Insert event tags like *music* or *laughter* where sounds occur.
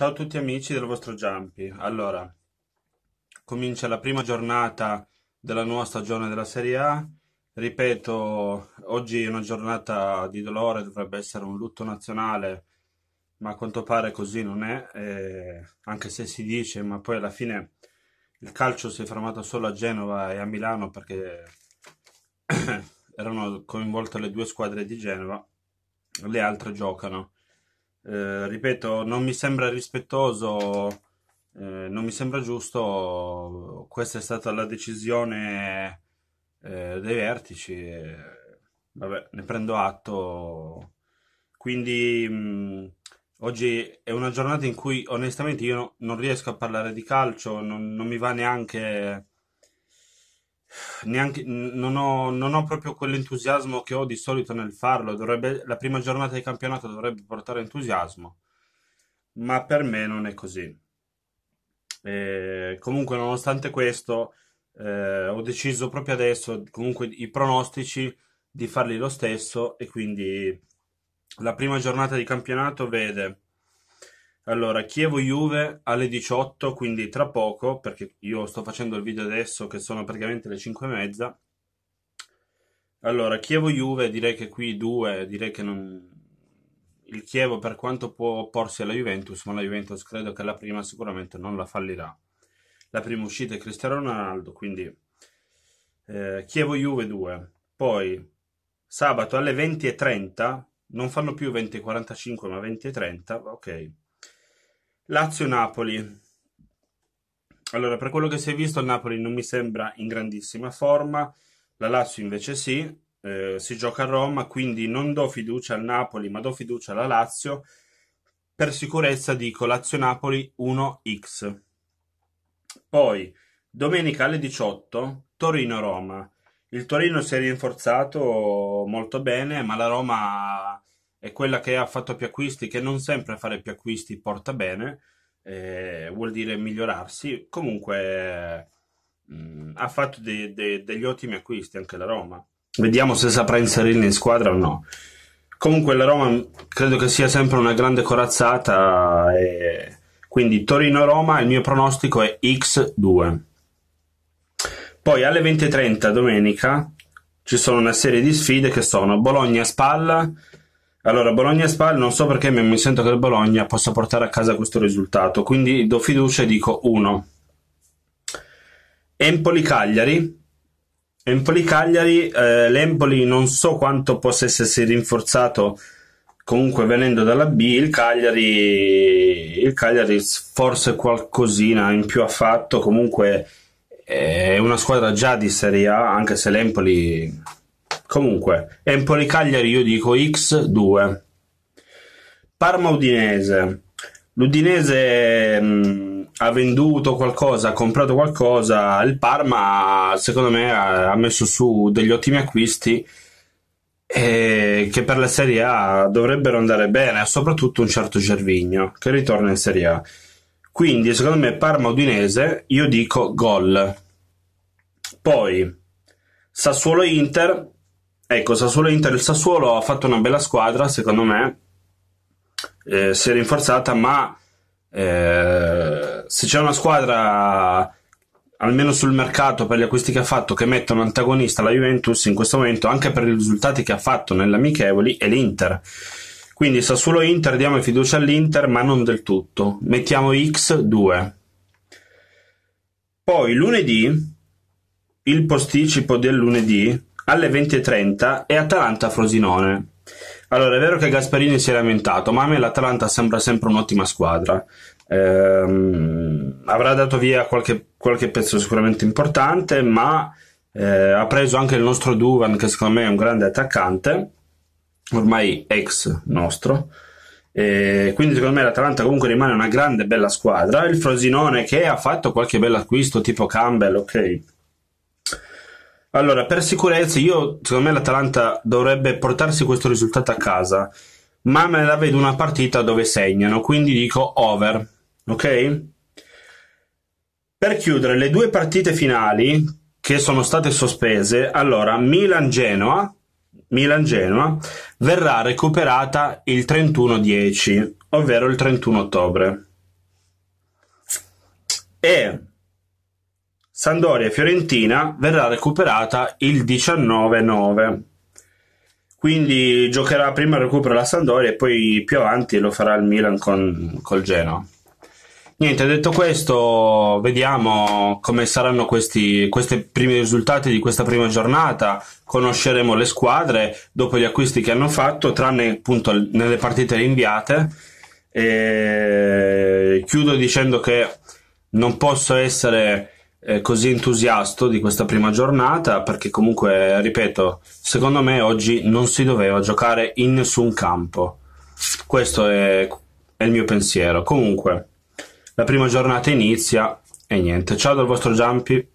Ciao a tutti amici del vostro Giampi. Allora, comincia la prima giornata della nuova stagione della Serie A. Ripeto, oggi è una giornata di dolore, dovrebbe essere un lutto nazionale, ma a quanto pare così non è, eh, anche se si dice, ma poi alla fine il calcio si è fermato solo a Genova e a Milano perché *coughs* erano coinvolte le due squadre di Genova, le altre giocano eh, ripeto, non mi sembra rispettoso, eh, non mi sembra giusto, questa è stata la decisione eh, dei vertici, vabbè, ne prendo atto, quindi mh, mm, oggi è una giornata in cui onestamente io no, non riesco a parlare di calcio, non, non mi va neanche Neanche, non, ho, non ho proprio quell'entusiasmo che ho di solito nel farlo. Dovrebbe, la prima giornata di campionato dovrebbe portare entusiasmo, ma per me non è così. E comunque, nonostante questo, eh, ho deciso proprio adesso, comunque i pronostici, di farli lo stesso e quindi la prima giornata di campionato vede allora, Chievo-Juve alle 18, quindi tra poco, perché io sto facendo il video adesso che sono praticamente le 5 e mezza. Allora, Chievo-Juve, direi che qui 2, direi che non... Il Chievo per quanto può opporsi alla Juventus, ma la Juventus credo che la prima sicuramente non la fallirà. La prima uscita è Cristiano Ronaldo, quindi eh, Chievo-Juve 2. Poi sabato alle 20.30, non fanno più 20.45 ma 20.30, ok. Lazio-Napoli. Allora, per quello che si è visto, il Napoli non mi sembra in grandissima forma, la Lazio invece sì, eh, si gioca a Roma, quindi non do fiducia al Napoli, ma do fiducia alla Lazio. Per sicurezza dico Lazio-Napoli 1x. Poi, domenica alle 18, Torino-Roma. Il Torino si è rinforzato molto bene, ma la Roma è quella che ha fatto più acquisti, che non sempre fare più acquisti porta bene, eh, vuol dire migliorarsi. Comunque mh, eh, mm, ha fatto de- de- degli ottimi acquisti anche la Roma. Vediamo se saprà inserirli in squadra o no. Comunque la Roma mm, credo che sia sempre una grande corazzata e... quindi Torino-Roma il mio pronostico è X2. Poi alle 20.30 domenica ci sono una serie di sfide che sono Bologna-Spalla, allora, Bologna Spal, non so perché, ma mi sento che il Bologna possa portare a casa questo risultato, quindi do fiducia e dico 1. Empoli-Cagliari. Empoli-Cagliari, eh, l'Empoli non so quanto possa essersi rinforzato comunque venendo dalla B, il Cagliari, il Cagliari forse qualcosina in più ha fatto, comunque eh, è una squadra già di Serie A, anche se l'Empoli Comunque, Empoli-Cagliari io dico X2. Parma-Udinese. L'Udinese mh, mm, ha venduto qualcosa, ha comprato qualcosa. Il Parma, secondo me, ha, ha messo su degli ottimi acquisti eh, che per la Serie A dovrebbero andare bene, soprattutto un certo Gervigno che ritorna in Serie A. Quindi, secondo me, Parma-Udinese io dico gol. Poi Sassuolo-Inter Ecco, Sassuolo-Inter, il Sassuolo ha fatto una bella squadra, secondo me, eh, si è rinforzata, ma eh, se c'è una squadra, almeno sul mercato, per gli acquisti che ha fatto, che mette un antagonista alla Juventus in questo momento, anche per i risultati che ha fatto nell'amichevoli, è l'Inter. Quindi Sassuolo-Inter, diamo fiducia all'Inter, ma non del tutto. Mettiamo X2. Poi lunedì, il posticipo del lunedì alle 20.30 e Atalanta-Frosinone. Allora, è vero che Gasparini si è lamentato, ma a me l'Atalanta sembra sempre un'ottima squadra. Ehm, avrà dato via qualche, qualche, pezzo sicuramente importante, ma eh, ha preso anche il nostro Duvan, che secondo me è un grande attaccante, ormai ex nostro. E quindi secondo me l'Atalanta comunque rimane una grande bella squadra. Il Frosinone che ha fatto qualche bel acquisto tipo Campbell, ok, allora, per sicurezza, io secondo me l'Atalanta dovrebbe portarsi questo risultato a casa, ma me la vedo una partita dove segnano, quindi dico over, ok? Per chiudere le due partite finali che sono state sospese, allora Milan-Genoa, Milan-Genoa verrà recuperata il 31-10, ovvero il 31 ottobre. E Sandoria e Fiorentina verrà recuperata il 19-9. Quindi giocherà prima il recupero la Sandoria e poi più avanti lo farà il Milan con, col Genoa. Niente, detto questo, vediamo come saranno questi, questi, primi risultati di questa prima giornata. Conosceremo le squadre dopo gli acquisti che hanno fatto, tranne appunto nelle partite rinviate. E chiudo dicendo che non posso essere eh, così entusiasto di questa prima giornata perché comunque, ripeto, secondo me oggi non si doveva giocare in nessun campo. Questo è, è il mio pensiero. Comunque, la prima giornata inizia e niente. Ciao dal vostro Giampi.